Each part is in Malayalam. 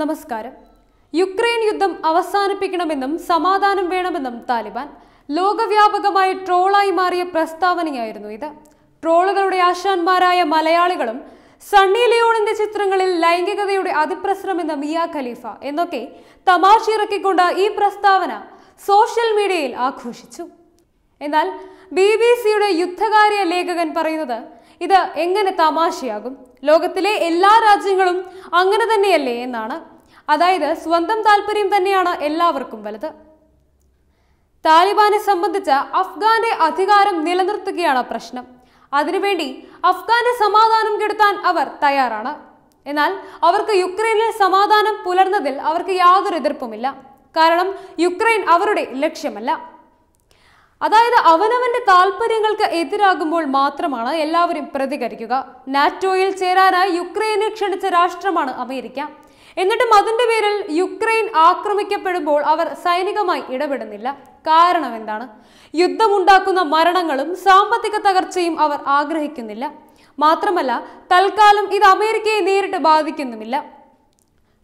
നമസ്കാരം യുക്രൈൻ യുദ്ധം അവസാനിപ്പിക്കണമെന്നും സമാധാനം വേണമെന്നും താലിബാൻ ലോകവ്യാപകമായി ട്രോളായി മാറിയ പ്രസ്താവനയായിരുന്നു ഇത് ട്രോളുകളുടെ ആശാന്മാരായ മലയാളികളും സണ്ണി ലിയോണിന്റെ ചിത്രങ്ങളിൽ ലൈംഗികതയുടെ അതിപ്രസരമെന്ന മിയ ഖലീഫ എന്നൊക്കെ തമാശ ഇറക്കിക്കൊണ്ട് ഈ പ്രസ്താവന സോഷ്യൽ മീഡിയയിൽ ആഘോഷിച്ചു എന്നാൽ ബി ബി സിയുടെ യുദ്ധകാര്യ ലേഖകൻ പറയുന്നത് ഇത് എങ്ങനെ തമാശയാകും ലോകത്തിലെ എല്ലാ രാജ്യങ്ങളും അങ്ങനെ തന്നെയല്ലേ എന്നാണ് അതായത് സ്വന്തം താല്പര്യം തന്നെയാണ് എല്ലാവർക്കും വലുത് താലിബാനെ സംബന്ധിച്ച് അഫ്ഗാന്റെ അധികാരം നിലനിർത്തുകയാണ് പ്രശ്നം അതിനുവേണ്ടി അഫ്ഗാന്റെ സമാധാനം കെടുത്താൻ അവർ തയ്യാറാണ് എന്നാൽ അവർക്ക് യുക്രൈനിൽ സമാധാനം പുലർന്നതിൽ അവർക്ക് യാതൊരു എതിർപ്പുമില്ല കാരണം യുക്രൈൻ അവരുടെ ലക്ഷ്യമല്ല അതായത് അവനവന്റെ താല്പര്യങ്ങൾക്ക് എതിരാകുമ്പോൾ മാത്രമാണ് എല്ലാവരും പ്രതികരിക്കുക നാറ്റോയിൽ ചേരാനായി യുക്രൈനെ ക്ഷണിച്ച രാഷ്ട്രമാണ് അമേരിക്ക എന്നിട്ടും അതിന്റെ പേരിൽ യുക്രൈൻ ആക്രമിക്കപ്പെടുമ്പോൾ അവർ സൈനികമായി ഇടപെടുന്നില്ല കാരണം എന്താണ് യുദ്ധമുണ്ടാക്കുന്ന മരണങ്ങളും സാമ്പത്തിക തകർച്ചയും അവർ ആഗ്രഹിക്കുന്നില്ല മാത്രമല്ല തൽക്കാലം ഇത് അമേരിക്കയെ നേരിട്ട് ബാധിക്കുന്നുമില്ല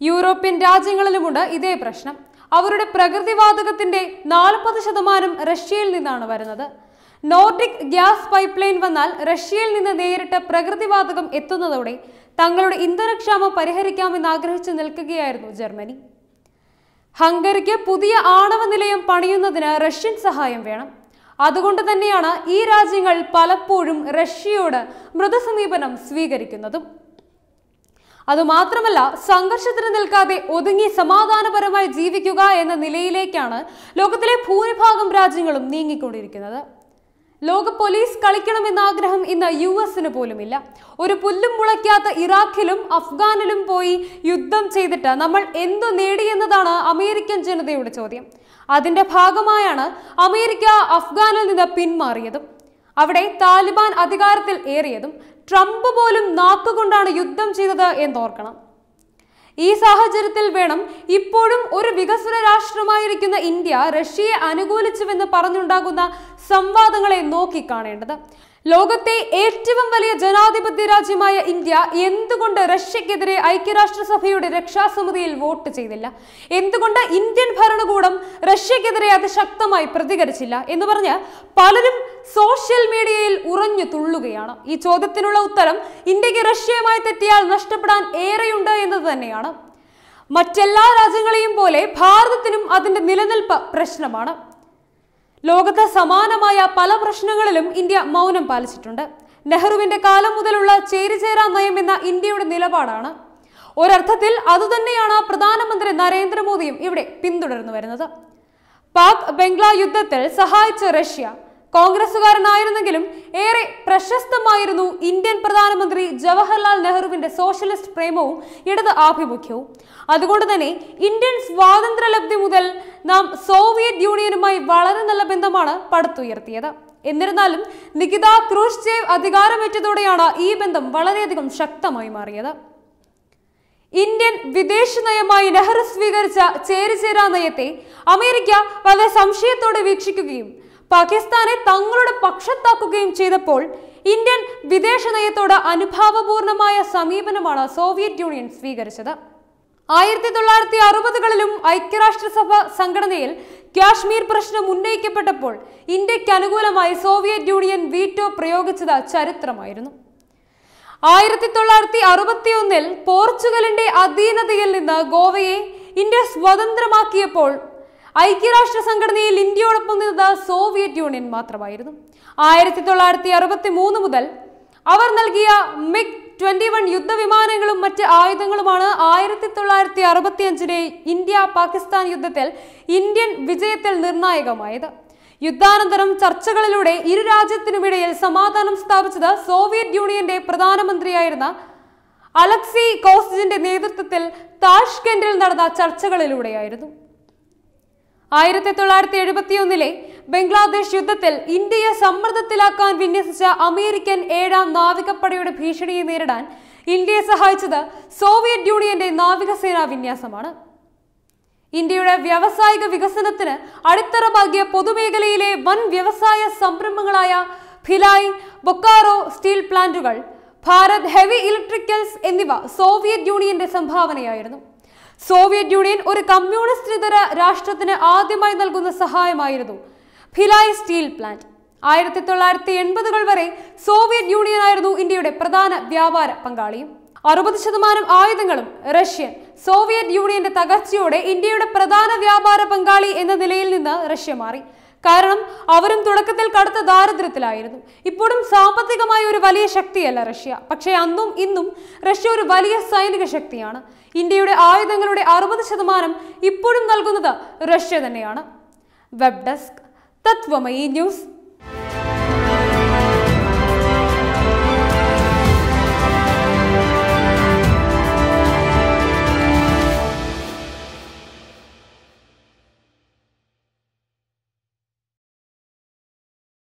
യൂറോപ്യൻ രാജ്യങ്ങളിലുമുണ്ട് ഇതേ പ്രശ്നം അവരുടെ പ്രകൃതിവാതകത്തിന്റെ നാൽപ്പത് ശതമാനം റഷ്യയിൽ നിന്നാണ് വരുന്നത് നോർഡിക് ഗ്യാസ് പൈപ്പ് ലൈൻ വന്നാൽ റഷ്യയിൽ നിന്ന് നേരിട്ട് പ്രകൃതിവാതകം എത്തുന്നതോടെ തങ്ങളുടെ ഇന്ധനക്ഷാമം പരിഹരിക്കാമെന്ന് ആഗ്രഹിച്ചു നിൽക്കുകയായിരുന്നു ജർമ്മനി ഹംഗറിക്ക് പുതിയ ആണവ നിലയം പണിയുന്നതിന് റഷ്യൻ സഹായം വേണം അതുകൊണ്ട് തന്നെയാണ് ഈ രാജ്യങ്ങൾ പലപ്പോഴും റഷ്യയോട് മൃദുസമീപനം സ്വീകരിക്കുന്നതും അതുമാത്രമല്ല സംഘർഷത്തിന് നിൽക്കാതെ ഒതുങ്ങി സമാധാനപരമായി ജീവിക്കുക എന്ന നിലയിലേക്കാണ് ലോകത്തിലെ ഭൂരിഭാഗം രാജ്യങ്ങളും നീങ്ങിക്കൊണ്ടിരിക്കുന്നത് ലോക പോലീസ് കളിക്കണമെന്ന ആഗ്രഹം ഇന്ന് യു എസിന് പോലുമില്ല ഒരു പുല്ലും മുളയ്ക്കാത്ത ഇറാഖിലും അഫ്ഗാനിലും പോയി യുദ്ധം ചെയ്തിട്ട് നമ്മൾ എന്തു നേടിയെന്നതാണ് അമേരിക്കൻ ജനതയുടെ ചോദ്യം അതിന്റെ ഭാഗമായാണ് അമേരിക്ക അഫ്ഗാനിൽ നിന്ന് പിന്മാറിയതും അവിടെ താലിബാൻ അധികാരത്തിൽ ഏറിയതും ട്രംപ് പോലും നാക്കുകൊണ്ടാണ് യുദ്ധം ചെയ്തത് എന്നോർക്കണം ഈ സാഹചര്യത്തിൽ വേണം ഇപ്പോഴും ഒരു വികസന രാഷ്ട്രമായിരിക്കുന്ന ഇന്ത്യ റഷ്യയെ അനുകൂലിച്ചുവെന്ന് പറഞ്ഞുണ്ടാകുന്ന സംവാദങ്ങളെ നോക്കിക്കാണേണ്ടത് ലോകത്തെ ഏറ്റവും വലിയ ജനാധിപത്യ രാജ്യമായ ഇന്ത്യ എന്തുകൊണ്ട് റഷ്യക്കെതിരെ ഐക്യരാഷ്ട്രസഭയുടെ രക്ഷാസമിതിയിൽ വോട്ട് ചെയ്തില്ല എന്തുകൊണ്ട് ഇന്ത്യൻ ഭരണകൂടം റഷ്യക്കെതിരെ അതിശക്തമായി പ്രതികരിച്ചില്ല എന്ന് പറഞ്ഞ് പലരും സോഷ്യൽ മീഡിയയിൽ ഉറഞ്ഞു തുള്ളുകയാണ് ഈ ചോദ്യത്തിനുള്ള ഉത്തരം ഇന്ത്യക്ക് റഷ്യയുമായി തെറ്റിയാൽ നഷ്ടപ്പെടാൻ ഏറെയുണ്ട് എന്നത് തന്നെയാണ് മറ്റെല്ലാ രാജ്യങ്ങളെയും പോലെ ഭാരതത്തിനും അതിന്റെ നിലനിൽപ്പ് പ്രശ്നമാണ് ലോകത്ത് സമാനമായ പല പ്രശ്നങ്ങളിലും ഇന്ത്യ മൗനം പാലിച്ചിട്ടുണ്ട് നെഹ്റുവിന്റെ കാലം മുതലുള്ള ചേരിചേരാ നയം എന്ന ഇന്ത്യയുടെ നിലപാടാണ് ഒരർത്ഥത്തിൽ അതുതന്നെയാണ് പ്രധാനമന്ത്രി നരേന്ദ്രമോദിയും ഇവിടെ പിന്തുടർന്നു വരുന്നത് പാക് ബംഗ്ലാ യുദ്ധത്തിൽ സഹായിച്ച റഷ്യ കോൺഗ്രസുകാരനായിരുന്നെങ്കിലും ഏറെ പ്രശസ്തമായിരുന്നു ഇന്ത്യൻ പ്രധാനമന്ത്രി ജവഹർലാൽ നെഹ്റുവിന്റെ സോഷ്യലിസ്റ്റ് പ്രേമവും ഇടത് ആഭിമുഖ്യവും അതുകൊണ്ട് തന്നെ ഇന്ത്യൻ സ്വാതന്ത്ര്യലബ്ധി മുതൽ നാം സോവിയറ്റ് യൂണിയനുമായി വളരെ നല്ല ബന്ധമാണ് പടുത്തുയർത്തിയത് എന്നിരുന്നാലും നികിത ക്രൂഷ്ചേവ് അധികാരമേറ്റതോടെയാണ് ഈ ബന്ധം വളരെയധികം ശക്തമായി മാറിയത് ഇന്ത്യൻ വിദേശ നയമായി നെഹ്റു സ്വീകരിച്ച ചേരിചേരാ നയത്തെ അമേരിക്ക വളരെ സംശയത്തോടെ വീക്ഷിക്കുകയും പാകിസ്ഥാനെ തങ്ങളുടെ പക്ഷത്താക്കുകയും ചെയ്തപ്പോൾ ഇന്ത്യൻ നയത്തോട് അനുഭാവപൂർണമായ സമീപനമാണ് സോവിയറ്റ് യൂണിയൻ സ്വീകരിച്ചത് ആയിരത്തി തൊള്ളായിരത്തി അറുപതുകളിലും ഐക്യരാഷ്ട്രസഭ സംഘടനയിൽ കാശ്മീർ പ്രശ്നം ഉന്നയിക്കപ്പെട്ടപ്പോൾ ഇന്ത്യക്ക് അനുകൂലമായി സോവിയറ്റ് യൂണിയൻ വീറ്റോ പ്രയോഗിച്ചത് ചരിത്രമായിരുന്നു ആയിരത്തി തൊള്ളായിരത്തി ഒന്നിൽ പോർച്ചുഗലിന്റെ അധീനതയിൽ നിന്ന് ഗോവയെ ഇന്ത്യ സ്വതന്ത്രമാക്കിയപ്പോൾ ഐക്യരാഷ്ട്ര സംഘടനയിൽ ഇന്ത്യയോടൊപ്പം നിന്നത് സോവിയറ്റ് യൂണിയൻ മാത്രമായിരുന്നു ആയിരത്തി തൊള്ളായിരത്തി അറുപത്തി മൂന്ന് മുതൽ അവർ നൽകിയ മിഗ് ട്വന്റി വൺ യുദ്ധവിമാനങ്ങളും മറ്റ് ആയുധങ്ങളുമാണ് ആയിരത്തി തൊള്ളായിരത്തി അഞ്ചിലെ ഇന്ത്യ പാകിസ്ഥാൻ യുദ്ധത്തിൽ ഇന്ത്യൻ വിജയത്തിൽ നിർണായകമായത് യുദ്ധാനന്തരം ചർച്ചകളിലൂടെ ഇരു രാജ്യത്തിനുമിടയിൽ സമാധാനം സ്ഥാപിച്ചത് സോവിയറ്റ് യൂണിയന്റെ പ്രധാനമന്ത്രിയായിരുന്ന അലക്സി കോസ്ജിന്റെ നേതൃത്വത്തിൽ താഷ്കെന്റിൽ നടന്ന ചർച്ചകളിലൂടെയായിരുന്നു ആയിരത്തി തൊള്ളായിരത്തി എഴുപത്തിയൊന്നിലെ ബംഗ്ലാദേശ് യുദ്ധത്തിൽ ഇന്ത്യയെ സമ്മർദ്ദത്തിലാക്കാൻ വിന്യസിച്ച അമേരിക്കൻ ഏഴാം നാവികപ്പടയുടെ ഭീഷണിയെ നേരിടാൻ ഇന്ത്യയെ സഹായിച്ചത് സോവിയറ്റ് യൂണിയന്റെ നാവികസേനാ വിന്യാസമാണ് ഇന്ത്യയുടെ വ്യാവസായിക വികസനത്തിന് ഭാഗ്യ പൊതുമേഖലയിലെ വൻ വ്യവസായ സംരംഭങ്ങളായ ഭിലായ് ബൊക്കാറോ സ്റ്റീൽ പ്ലാന്റുകൾ ഭാരത് ഹെവി ഇലക്ട്രിക്കൽസ് എന്നിവ സോവിയറ്റ് യൂണിയന്റെ സംഭാവനയായിരുന്നു സോവിയറ്റ് യൂണിയൻ ഒരു കമ്മ്യൂണിസ്റ്റ് ഇതര രാഷ്ട്രത്തിന് ആദ്യമായി നൽകുന്ന സഹായമായിരുന്നു ഫിലായ് സ്റ്റീൽ പ്ലാന്റ് ആയിരത്തി തൊള്ളായിരത്തി എൺപതുകൾ വരെ സോവിയറ്റ് യൂണിയൻ ആയിരുന്നു ഇന്ത്യയുടെ പ്രധാന വ്യാപാര പങ്കാളിയും അറുപത് ശതമാനം ആയുധങ്ങളും റഷ്യൻ സോവിയറ്റ് യൂണിയന്റെ തകർച്ചയോടെ ഇന്ത്യയുടെ പ്രധാന വ്യാപാര പങ്കാളി എന്ന നിലയിൽ നിന്ന് റഷ്യ മാറി കാരണം അവരും തുടക്കത്തിൽ കടുത്ത ദാരിദ്ര്യത്തിലായിരുന്നു ഇപ്പോഴും സാമ്പത്തികമായ ഒരു വലിയ ശക്തിയല്ല റഷ്യ പക്ഷേ അന്നും ഇന്നും റഷ്യ ഒരു വലിയ സൈനിക ശക്തിയാണ് ഇന്ത്യയുടെ ആയുധങ്ങളുടെ അറുപത് ശതമാനം ഇപ്പോഴും നൽകുന്നത് റഷ്യ തന്നെയാണ് വെബ് ഡെസ്ക് തത്വമയി ന്യൂസ്